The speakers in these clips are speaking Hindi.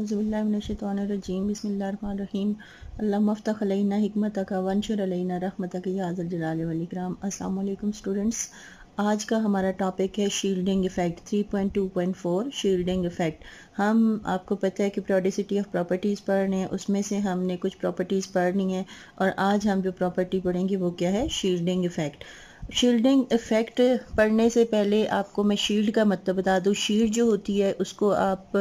अज़बिल्लाशतवानरजीम बसमीम अल्लाह मफ्तखलना हमत का वनशर वंशरलना रहमत के याजल जलाम असलम स्टूडेंट्स आज का हमारा टॉपिक है शील्डिंग इफ़ेक्ट 3.2.4 शील्डिंग इफ़ेक्ट हम आपको पता है कि प्रोडिसिटी ऑफ प्रॉपर्टीज़ पढ़ने हैं उसमें से हमने कुछ प्रॉपर्टीज़ पढ़नी है और आज हम जो प्रॉपर्टी पढ़ेंगे वो क्या है शील्डिंग इफ़ेक्ट शील्डिंग इफ़ेक्ट पढ़ने से पहले आपको मैं शील्ड का मतलब बता दूँ शील्ड जो होती है उसको आप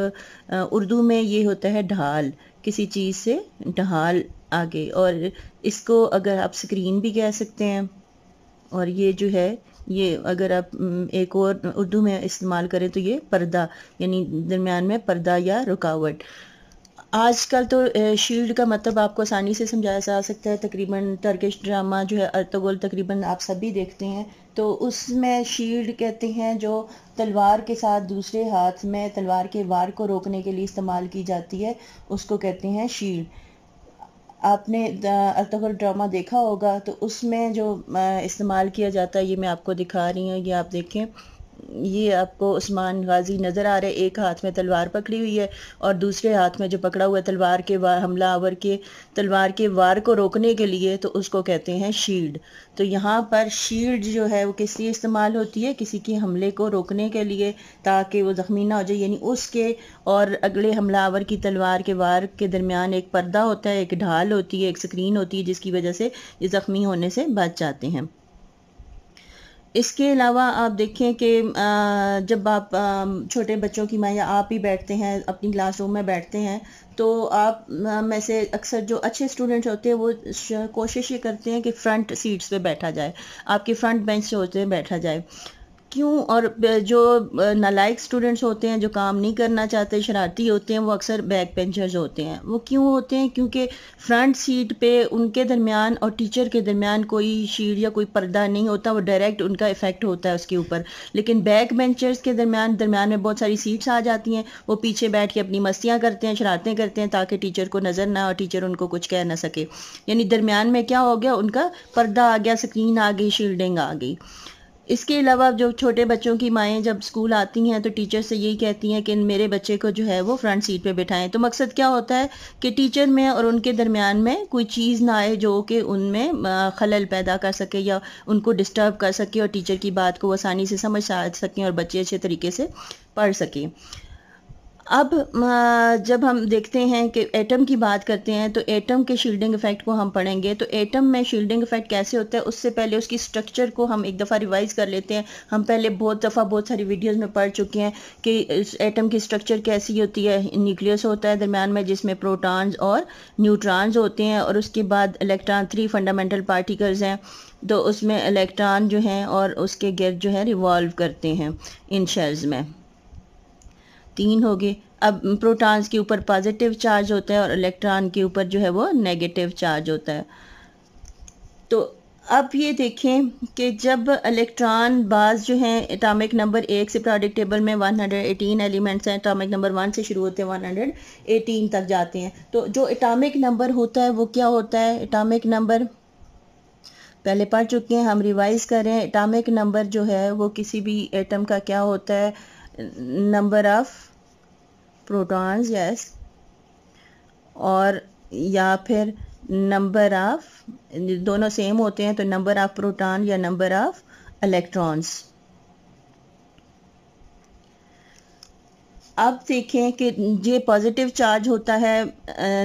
उर्दू में ये होता है ढाल किसी चीज़ से ढाल आगे और इसको अगर आप स्क्रीन भी कह सकते हैं और ये जो है ये अगर आप एक और उर्दू में इस्तेमाल करें तो ये पर्दा यानी दरमियान में पर्दा या रुकावट आजकल तो शील्ड का मतलब आपको आसानी से समझाया जा सकता है तकरीबन टर्किश ड्रामा जो है अर्तगोल तकरीबन आप सभी देखते हैं तो उसमें शील्ड कहते हैं जो तलवार के साथ दूसरे हाथ में तलवार के वार को रोकने के लिए इस्तेमाल की जाती है उसको कहते हैं शील्ड आपने अर्तगोल ड्रामा देखा होगा तो उसमें जो इस्तेमाल किया जाता है ये मैं आपको दिखा रही हूँ ये आप देखें ये आपको उस्मान गाजी नज़र आ रहे एक हाथ में तलवार पकड़ी हुई है और दूसरे हाथ में जो पकड़ा हुआ तलवार के वार हमला आवर के तलवार के वार को रोकने के लिए तो उसको कहते हैं शील्ड तो यहाँ पर शील्ड जो है वो किस लिए इस्तेमाल होती है किसी के हमले को रोकने के लिए ताकि वो ज़ख्मी ना हो जाए यानी उसके और अगले हमला आवर की तलवार के वार के दरमियान एक पर्दा होता है एक ढाल होती है एक स्क्रीन होती है जिसकी वजह से ये ज़ख्मी होने से बच जाते हैं इसके अलावा आप देखें कि जब आप छोटे बच्चों की माँ या आप ही बैठते हैं अपनी क्लासरूम में बैठते हैं तो आप में से अक्सर जो अच्छे स्टूडेंट्स होते हैं वो कोशिश ये करते हैं कि फ़्रंट सीट्स पे बैठा जाए आपके फ़्रंट बेंच से होते हैं बैठा जाए क्यों और जो नालायक स्टूडेंट्स होते हैं जो काम नहीं करना चाहते शरारती होते हैं वो अक्सर बैक पेंचर्स होते हैं वो क्यों होते हैं क्योंकि फ्रंट सीट पे उनके दरमियान और टीचर के दरमियान कोई शीट या कोई पर्दा नहीं होता वो डायरेक्ट उनका इफेक्ट होता है उसके ऊपर लेकिन बैक पेंचर्स के दरमियान दरमियान में बहुत सारी सीट्स आ जाती हैं वो पीछे बैठ के अपनी मस्तियाँ करते हैं शरारतें करते हैं ताकि टीचर को नज़र ना और टीचर उनको कुछ कह ना सके यानी दरमियान में क्या हो गया उनका पर्दा आ गया स्क्रीन आ गई शील्डिंग आ गई इसके अलावा जो छोटे बच्चों की माएँ जब स्कूल आती हैं तो टीचर से यही कहती हैं कि मेरे बच्चे को जो है वो फ्रंट सीट पे बिठाएं तो मकसद क्या होता है कि टीचर में और उनके दरमियान में कोई चीज़ ना आए जो कि उनमें खलल पैदा कर सके या उनको डिस्टर्ब कर सके और टीचर की बात को आसानी से समझ सकें और बच्चे अच्छे तरीके से पढ़ सकें अब जब हम देखते हैं कि एटम की बात करते हैं तो एटम के शील्डिंग इफेक्ट को हम पढ़ेंगे तो एटम में शील्डिंग इफेक्ट कैसे होता है उससे पहले उसकी स्ट्रक्चर को हम एक दफ़ा रिवाइज कर लेते हैं हम पहले बहुत दफ़ा बहुत सारी वीडियोस में पढ़ चुके हैं कि एटम की स्ट्रक्चर कैसी होती है न्यूक्लियस होता है दरम्यान में जिसमें प्रोटॉन्स और न्यूट्रॉन्स होते हैं और उसके बाद इलेक्ट्रॉन थ्री फंडामेंटल पार्टिकल्स हैं तो उसमें इलेक्ट्रॉन जो हैं और उसके गिर जो है रिवॉल्व करते हैं इन शेल्स में तीन हो गए अब प्रोटॉन्स के ऊपर पॉजिटिव चार्ज होता है और इलेक्ट्रॉन के ऊपर जो है वो नेगेटिव चार्ज होता है तो अब ये देखें कि जब इलेक्ट्रॉन बाज जो हैं एटॉमिक नंबर एक से प्रोडिक टेबल में 118 एलिमेंट्स हैं एटॉमिक नंबर वन से शुरू होते हैं 118 तक जाते हैं तो जो एटॉमिक नंबर होता है वो क्या होता है एटॉमिक नंबर पहले पढ़ चुके हैं हम रिवाइज करें एटॉमिक नंबर जो है वो किसी भी एटम का क्या होता है नंबर ऑफ़ प्रोटॉन्स यस और या फिर नंबर ऑफ दोनों सेम होते हैं तो नंबर ऑफ प्रोटॉन या नंबर ऑफ इलेक्ट्रॉन्स अब देखें कि ये पॉजिटिव चार्ज होता है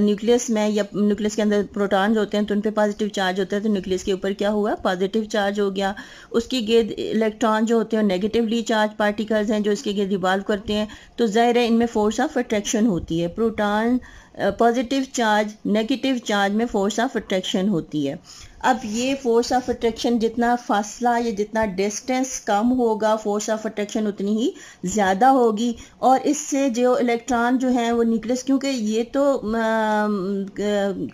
न्यूक्लियस में या न्यूक्लियस के अंदर प्रोटॉन्स होते हैं तो उन पर पॉजिटिव चार्ज होता है तो न्यूक्लियस के ऊपर क्या हुआ पॉजिटिव चार्ज हो गया उसकी गेद इलेक्ट्रॉन जो होते हैं नेगेटिवली चार्ज पार्टिकल्स हैं जो इसके गेद रिवॉल्व करते हैं तो ज़ाहिर है इनमें फोर्स ऑफ अट्रैक्शन होती है proton positive charge negative charge में फोर्स ऑफ अट्रैक्शन होती है अब ये फोर्स ऑफ अट्रैक्शन जितना फासला या जितना डिस्टेंस कम होगा फोर्स ऑफ अट्रैक्शन उतनी ही ज़्यादा होगी और इससे जो इलेक्ट्रॉन जो हैं वो न्यूक्लियस क्योंकि ये तो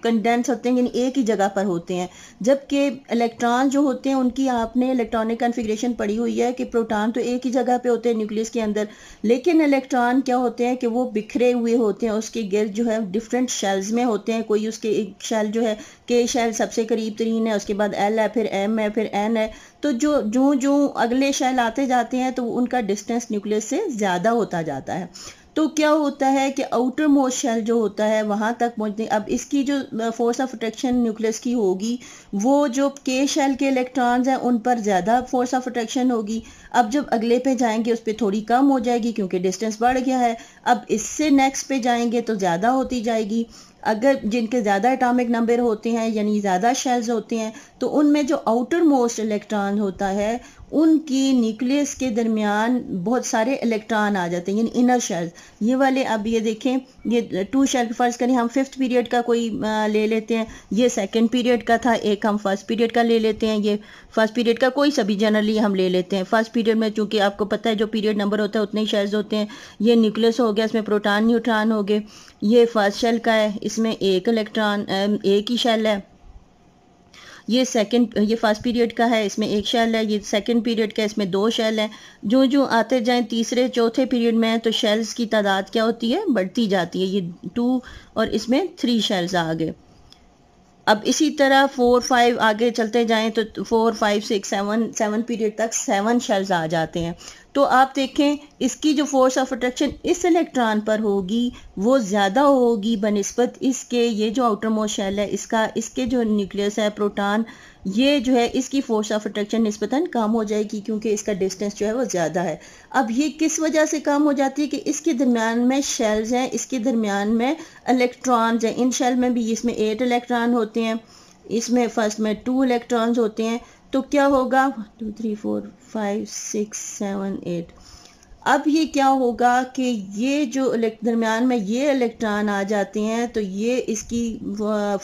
कंडेंस होते हैं यानी एक ही जगह पर होते हैं जबकि इलेक्ट्रॉन जो होते हैं उनकी आपने इलेक्ट्रॉनिक कन्फिग्रेशन पड़ी हुई है कि प्रोटॉन तो एक ही जगह पे होते हैं न्यूक्लियस के अंदर लेकिन इलेक्ट्रॉन क्या होते हैं कि वो बिखरे हुए होते हैं उसके गिर जो है डिफरेंट शेल्स में होते हैं कोई उसके एक शेल जो है के शेल सबसे करीब तरीन तीन है उसके बाद एल है फिर एम है फिर एन है तो जो जो जो अगले शैल आते जाते हैं तो उनका डिस्टेंस न्यूक्लियस से ज़्यादा होता जाता है तो क्या होता है कि आउटर मोस्ट शेल जो होता है वहाँ तक पहुँचने अब इसकी जो फोर्स ऑफ अट्रैक्शन न्यूक्लियस की होगी वो जो के शेल के इलेक्ट्रॉन्स हैं उन पर ज़्यादा फोर्स ऑफ अट्रैक्शन होगी अब जब अगले पे जाएंगे उस पर थोड़ी कम हो जाएगी क्योंकि डिस्टेंस बढ़ गया है अब इससे नेक्स्ट पे जाएंगे तो ज़्यादा होती जाएगी अगर जिनके ज़्यादा एटॉमिक नंबर होते हैं यानी ज़्यादा शेल्स होते हैं तो उनमें जो आउटर मोस्ट इलेक्ट्रॉन होता है उनकी न्यूक्लियस के दरमियान बहुत सारे इलेक्ट्रॉन आ जाते हैं यानी इनर शेल्स ये वाले अब ये देखें ये टू शेल फर्ज करें हम फिफ्थ पीरियड का कोई ले लेते हैं ये सेकंड पीरियड का था एक हम फर्स्ट पीरियड का ले लेते हैं ये फर्स्ट पीरियड का कोई सभी जनरली हम ले लेते हैं फर्स्ट पीरियड में चूंकि आपको पता है जो पीरियड नंबर होता है उतने ही शेल्स होते हैं ये न्यूक्लियस हो गया इसमें प्रोटान न्यूट्रॉन हो गए ये फर्स्ट शेल का है इसमें एक इलेक्ट्रॉन एक ही शेल है ये सेकंड ये फर्स्ट पीरियड का है इसमें एक शेल है ये सेकंड पीरियड का इसमें दो शेल है जो जो आते जाएं तीसरे चौथे पीरियड में तो शेल्स की तादाद क्या होती है बढ़ती जाती है ये टू और इसमें थ्री शेल्स आ गए अब इसी तरह फोर फाइव आगे चलते जाएं तो four five six seven seven period तक सेवन शेल्स आ जाते हैं तो आप देखें इसकी जो फोर्स ऑफ अट्रैक्शन इस इलेक्ट्रॉन पर होगी वो ज़्यादा होगी बनस्बत इसके ये जो आउटर मोस्ट शेल है इसका इसके जो न्यूक्लियस है प्रोटॉन ये जो है इसकी फोर्स ऑफ अट्रैक्शन नस्बता कम हो जाएगी क्योंकि इसका डिस्टेंस जो है वो ज़्यादा है अब ये किस वजह से कम हो जाती है कि इसके दरमियान में शेल्स हैं इसके दरमियान में इलेक्ट्रॉन हैं इन शेल में भी इसमें एट इलेक्ट्रॉन होते हैं इसमें फर्स्ट में टू इलेक्ट्रॉन्स होते हैं तो क्या होगा two three four five six seven eight अब ये क्या होगा कि ये जो दरमियान में ये इलेक्ट्रॉन आ जाते हैं तो ये इसकी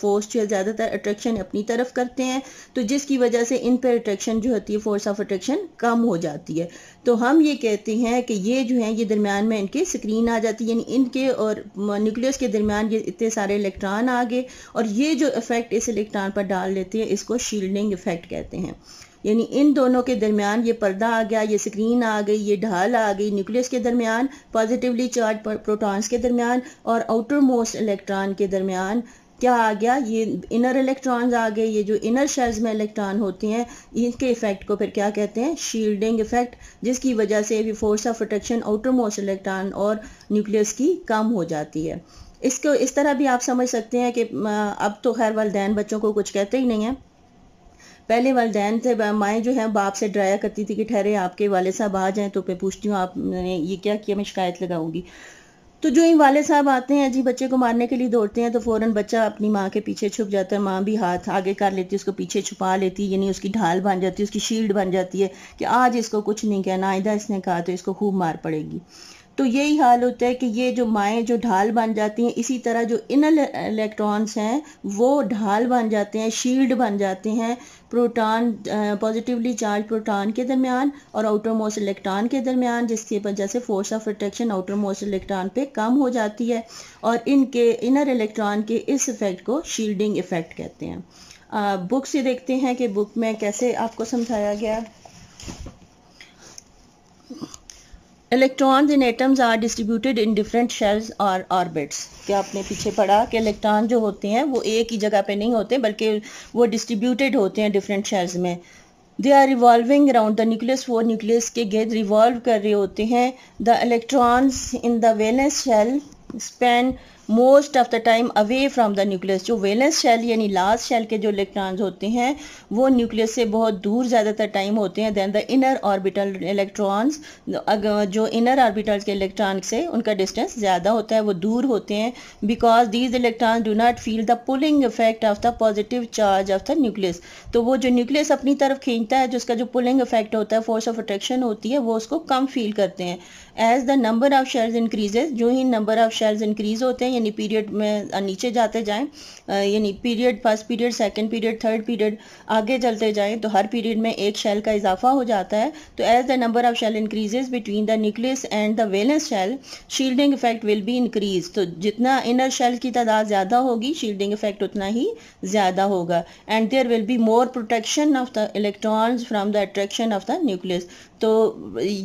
फोर्स जो है ज़्यादातर अट्रैक्शन अपनी तरफ करते हैं तो जिसकी वजह से इन पर अट्रैक्शन जो होती है फोर्स ऑफ अट्रैक्शन कम हो जाती है तो हम ये कहते हैं कि ये जो है ये दरमियान में इनके स्क्रीन आ जाती है यानी इनके और न्यूक्लियस के दरमियान ये इतने सारे इलेक्ट्रॉन आ गए और ये जो इफ़ेक्ट इस इलेक्ट्रॉन पर डाल लेते हैं इसको शील्डिंग इफ़ेक्ट कहते हैं यानी इन दोनों के दरमियान ये पर्दा आ गया ये स्क्रीन आ गई ये ढाल आ गई न्यूक्लियस के दरमियान पॉजिटिवली चार्ज प्रोटॉन्स के दरमियान और आउटर मोस्ट इलेक्ट्रॉन के दरमियान क्या आ गया ये इनर इलेक्ट्रॉन्स आ गए ये जो इनर शेल्स में इलेक्ट्रॉन होते हैं इनके इफेक्ट को फिर क्या कहते हैं शील्डिंग इफेक्ट जिसकी वजह से भी force of protection outermost electron और न्यूक्लियस की कम हो जाती है इसको इस तरह भी आप समझ सकते हैं कि अब तो खैर वालदेन बच्चों को कुछ कहते ही नहीं हैं पहले वालदेन थे माएँ जो हैं बाप से डराया करती थी कि ठहरे आपके वाले साहब आ जाएँ तो मैं पूछती हूँ आपने ये क्या किया मैं शिकायत लगाऊंगी तो जो इन वाले साहब आते हैं जी बच्चे को मारने के लिए दौड़ते हैं तो फ़ौरन बच्चा अपनी माँ के पीछे छुप जाता है माँ भी हाथ आगे कर लेती है उसको पीछे छुपा लेती है यानी उसकी ढाल बन जाती है उसकी शील्ड बन जाती है कि आज इसको कुछ नहीं कहना आयदा इसने कहा तो इसको खूब मार पड़ेगी तो यही हाल होता है कि ये जो माएँ जो ढाल बन जाती हैं इसी तरह जो इनर इलेक्ट्रॉन्स हैं वो ढाल बन जाते हैं शील्ड बन जाते हैं प्रोटॉन पॉजिटिवली चार्ज प्रोटॉन के दरमियान और आउटर मोस्ट इलेक्ट्रॉन के दरमियान जिसकी वजह से force of attraction outermost electron पे कम हो जाती है और इनके इनर इलेक्ट्रॉन के इस इफेक्ट को शील्डिंग इफेक्ट कहते हैं बुक से देखते हैं कि बुक में कैसे आपको समझाया गया electrons in atoms are distributed in different shells और ऑर्बिट्स क्या आपने पीछे पढ़ा कि इलेक्ट्रॉन जो होते हैं वो एक ही जगह पे नहीं होते बल्कि वो डिस्ट्रीब्यूटेड होते हैं डिफरेंट शेल्स में they are revolving around the nucleus वो न्यूक्लियस के गेद रिवॉल्व कर रहे होते हैं the electrons in the valence shell spend most of the time away from the nucleus जो वेलेंस शेल यानी लास्ट शेल के जो इलेक्ट्रॉन्स होते हैं वो न्यूक्लियस से बहुत दूर ज़्यादातर टाइम होते हैं than the inner orbital electrons जो इनर ऑर्बिटल के इलेक्ट्रॉन से उनका डिस्टेंस ज़्यादा होता है वो दूर होते हैं because these electrons do not feel the pulling effect of the positive charge of the nucleus तो वो जो न्यूक्लियस अपनी तरफ खींचता है जिसका जो पुलिंग इफेक्ट होता है फोर्स ऑफ अट्रैक्शन होती है वो उसको कम फील करते हैं as the number of shells increases जो ही नंबर ऑफ शेल्स इंक्रीज होते हैं यानी पीरियड में नीचे जाते जाएं यानी period first period second period third period आगे चलते जाएं तो हर पीरियड में एक शेल का इजाफा हो जाता है तो as the number of shell increases between the nucleus and the valence shell shielding effect will be increase तो जितना इनर शेल की तादाद ज़्यादा होगी शील्डिंग इफेक्ट उतना ही ज़्यादा होगा and there will be more protection of the electrons from the attraction of the nucleus तो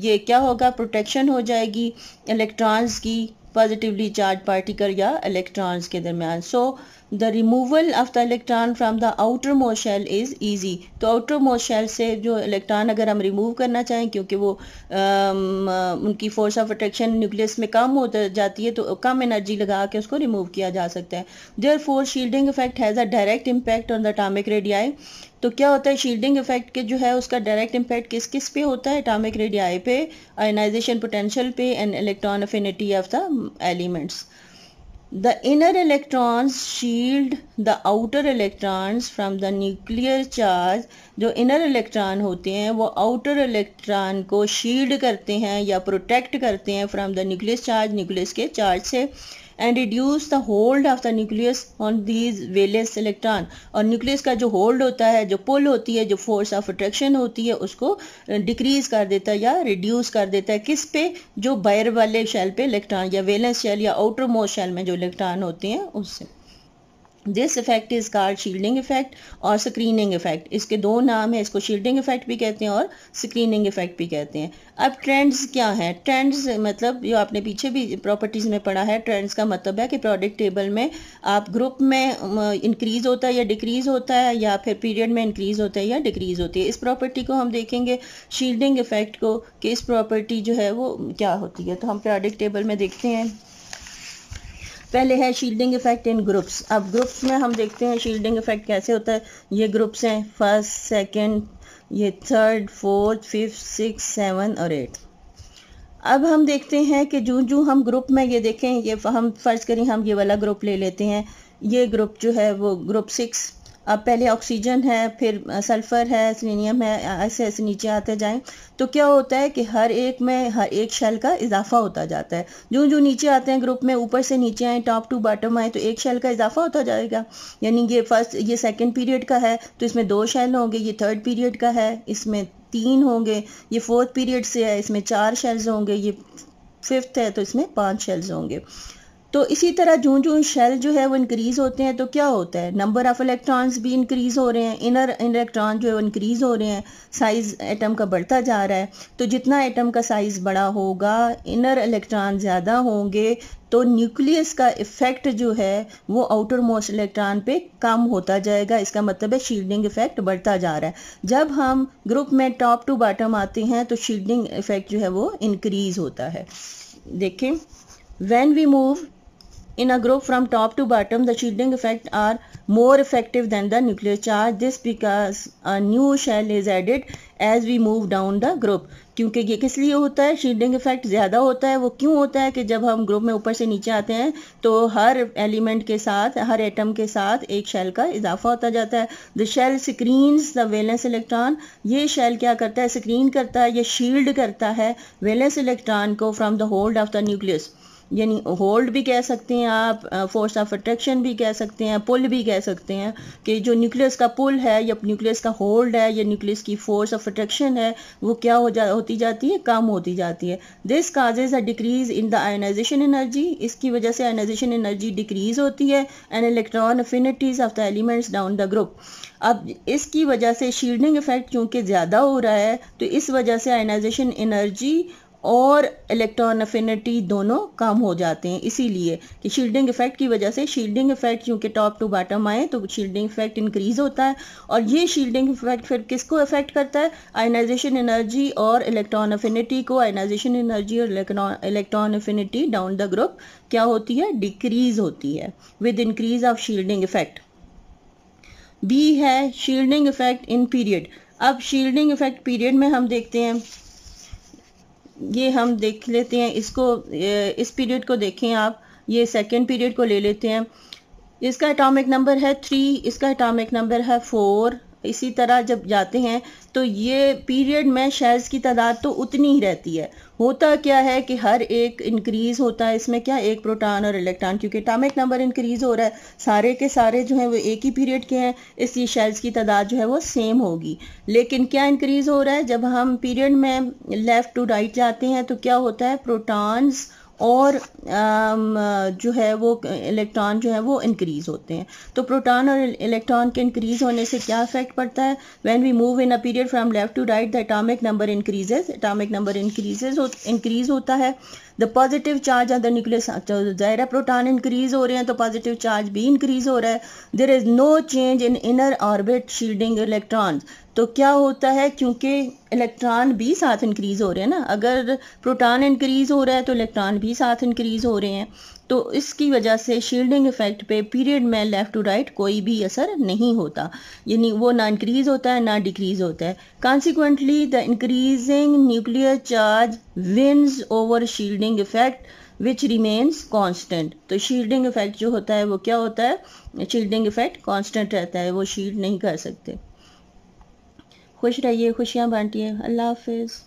ये क्या होगा प्रोटेक्शन हो जाएगी इलेक्ट्रॉन्स की पॉजिटिवली चार्ज पार्टिकल या इलेक्ट्रॉन्स के दरमियान so so, the removal of the electron from the outer most shell is easy तो आउटर मोशल से जो इलेक्ट्रॉन अगर हम रिमूव करना चाहें क्योंकि वो आ, उनकी फोर्स ऑफ अट्रैक्शन न्यूक्लियस में कम हो जाती है तो कम एनर्जी लगा के उसको रिमूव किया जा सकता है therefore shielding effect has a direct impact on the atomic radii तो क्या होता है शील्डिंग इफेक्ट के जो है उसका डायरेक्ट इम्पैक्ट किस किस पे होता है अटामिक रेडियाई पे आयनाइजेशन पोटेंशियल पे and electron affinity of the elements the inner electrons shield the outer electrons from the nuclear charge जो इनर इलेक्ट्रॉन होते हैं वो आउटर इलेक्ट्रॉन को शील्ड करते हैं या प्रोटेक्ट करते हैं from the nucleus charge nucleus के चार्ज से and reduce the hold of the nucleus on these valence electron और न्यूक्लियस का जो होल्ड होता है जो पुल होती है जो फोर्स ऑफ अट्रैक्शन होती है उसको डिक्रीज कर देता है या रिड्यूस कर देता है किस पे जो बैर वाले शेल पे इलेक्ट्रॉन या वेलेंस शेल या आउटर मोस्ट शेल में जो इलेक्ट्रॉन होते हैं उससे this effect is called shielding effect और स्क्रीनिंग इफेक्ट इसके दो नाम है इसको शील्डिंग इफेक्ट भी कहते हैं और स्क्रीनिंग इफेक्ट भी कहते हैं अब ट्रेंड्स क्या है ट्रेंड्स मतलब जो आपने पीछे भी प्रॉपर्टीज़ में पढ़ा है ट्रेंड्स का मतलब है कि प्रोडक्ट टेबल में आप ग्रुप में इंक्रीज़ होता है या डिक्रीज़ होता है या फिर पीरियड में इंक्रीज़ होता है या डिक्रीज़ होती है इस प्रॉपर्टी को हम देखेंगे शील्डिंग इफेक्ट को कि इस प्रॉपर्टी जो है वो क्या होती है तो हम प्रोडक्ट टेबल में देखते हैं पहले है शील्डिंग इफेक्ट इन ग्रुप्स अब ग्रुप्स में हम देखते हैं शील्डिंग इफेक्ट कैसे होता है ये ग्रुप्स हैं फर्स्ट सेकेंड ये third fourth fifth six seven और एट अब हम देखते हैं कि जूँ जो हम ग्रुप में ये देखें ये हम फ़र्ज़ करें हम ये वाला ग्रुप ले लेते हैं ये ग्रुप जो है वो ग्रुप सिक्स अब पहले ऑक्सीजन है फिर सल्फ़र है सिलेनियम है ऐसे ऐसे नीचे आते जाएं तो क्या होता है कि हर एक में हर एक शेल का इजाफा होता जाता है जो जो नीचे आते हैं ग्रुप में ऊपर से नीचे आए टॉप टू बॉटम आए तो एक शेल का इजाफा होता जाएगा यानी ये फर्स्ट ये सेकेंड पीरियड का है तो इसमें दो शेल होंगे ये थर्ड पीरियड का है इसमें तीन होंगे ये फोर्थ पीरियड से है इसमें चार शेल्स होंगे ये फिफ्थ है तो इसमें पाँच शेल्स होंगे तो इसी तरह जो जो शेल जो है वो इंक्रीज होते हैं तो क्या होता है नंबर ऑफ इलेक्ट्रॉन्स भी इंक्रीज हो रहे हैं इनर इलेक्ट्रॉन जो है वो इंक्रीज हो रहे हैं साइज एटम का बढ़ता जा रहा है तो जितना एटम का साइज बड़ा होगा इनर इलेक्ट्रॉन ज़्यादा होंगे तो न्यूक्लियस का इफेक्ट जो है वो आउटर मोस्ट इलेक्ट्रॉन पे कम होता जाएगा इसका मतलब है शील्डिंग इफेक्ट बढ़ता जा रहा है जब हम ग्रुप में टॉप टू बॉटम आते हैं तो शील्डिंग इफेक्ट जो है वो इंक्रीज होता है देखें when we move in a group from top to bottom the shielding effect are more effective than the nuclear charge this because a new shell is added as we move down the group क्योंकि ये किस लिए होता है शील्डिंग इफेक्ट ज़्यादा होता है वो क्यों होता है कि जब हम ग्रुप में ऊपर से नीचे आते हैं तो हर एलिमेंट के साथ हर एटम के साथ एक शेल का इजाफा होता जाता है the shell screens the valence electron ये शेल क्या करता है स्क्रीन करता है या शील्ड करता है वेलेंस इलेक्ट्रॉन को from the hold of the nucleus यानी होल्ड भी कह सकते हैं आप फोर्स ऑफ अट्रैक्शन भी कह सकते हैं पुल भी कह सकते हैं कि जो न्यूक्लियस का पुल है या न्यूक्लियस का होल्ड है या न्यूक्लियस की फोर्स ऑफ अट्रैक्शन है वो क्या हो जा होती जाती है कम होती जाती है this causes a decrease in the ionization energy इसकी वजह से आयनाइजेशन एनर्जी डिक्रीज होती है and electron affinities of the elements down the group अब इसकी वजह से शील्डिंग इफेक्ट क्योंकि ज़्यादा हो रहा है तो इस वजह से आयनाइजेशन एनर्जी और इलेक्ट्रॉन अफिनिटी दोनों कम हो जाते हैं इसीलिए कि शील्डिंग इफेक्ट की वजह से शील्डिंग इफेक्ट क्योंकि टॉप टू बॉटम आए तो शील्डिंग इफेक्ट इंक्रीज होता है और ये शील्डिंग इफेक्ट फिर किसको इफेक्ट करता है आयनाइजेशन एनर्जी और इलेक्ट्रॉन अफिनिटी को आयनाइजेशन एनर्जी और electron affinity down the group क्या होती है डिक्रीज होती है with increase of shielding effect B है शील्डिंग इफेक्ट इन पीरियड अब शील्डिंग इफेक्ट पीरियड में हम देखते हैं ये हम देख लेते हैं इसको इस पीरियड को देखें आप ये सेकेंड पीरियड को ले लेते हैं इसका एटॉमिक नंबर है थ्री इसका एटॉमिक नंबर है फोर इसी तरह जब जाते हैं तो ये पीरियड में शेयर्स की तादाद तो उतनी ही रहती है होता क्या है कि हर एक इंक्रीज होता है इसमें क्या एक प्रोटॉन और इलेक्ट्रॉन क्योंकि एटॉमिक नंबर इंक्रीज हो रहा है सारे के सारे जो है वो एक ही पीरियड के हैं इसलिए शेल्स की तादाद जो है वो सेम होगी लेकिन क्या इंक्रीज हो रहा है जब हम पीरियड में लेफ्ट टू राइट जाते हैं तो क्या होता है प्रोटॉन्स और जो है वो इलेक्ट्रॉन जो है वो इंक्रीज़ होते हैं तो प्रोटॉन और इलेक्ट्रॉन के इंक्रीज़ होने से क्या इफेक्ट पड़ता है when we move in a period from left to right the atomic number increases atomic number increases increase होता है the positive charge on the nucleus जाहिर है प्रोटॉन इंक्रीज हो रहे हैं तो पॉजिटिव चार्ज भी इंक्रीज हो रहा है there is no change in inner orbit shielding electrons तो क्या होता है क्योंकि इलेक्ट्रॉन भी साथ इंक्रीज़ हो रहे हैं ना अगर प्रोटॉन इंक्रीज़ हो रहा है तो इलेक्ट्रॉन भी साथ इंक्रीज़ हो रहे हैं तो इसकी वजह से शील्डिंग इफ़ेक्ट पे पीरियड में लेफ़्ट टू राइट कोई भी असर नहीं होता यानी वो ना इंक्रीज़ होता है ना डिक्रीज़ होता है consequently the increasing nuclear charge wins over shielding effect which remains constant तो शील्डिंग इफ़ेक्ट जो होता है वो क्या होता है शील्डिंग इफ़ेक्ट कॉन्स्टेंट रहता है वो शील्ड नहीं कर सकते खुश रहिए खुशियाँ बांटिए अल्लाह हाफिज़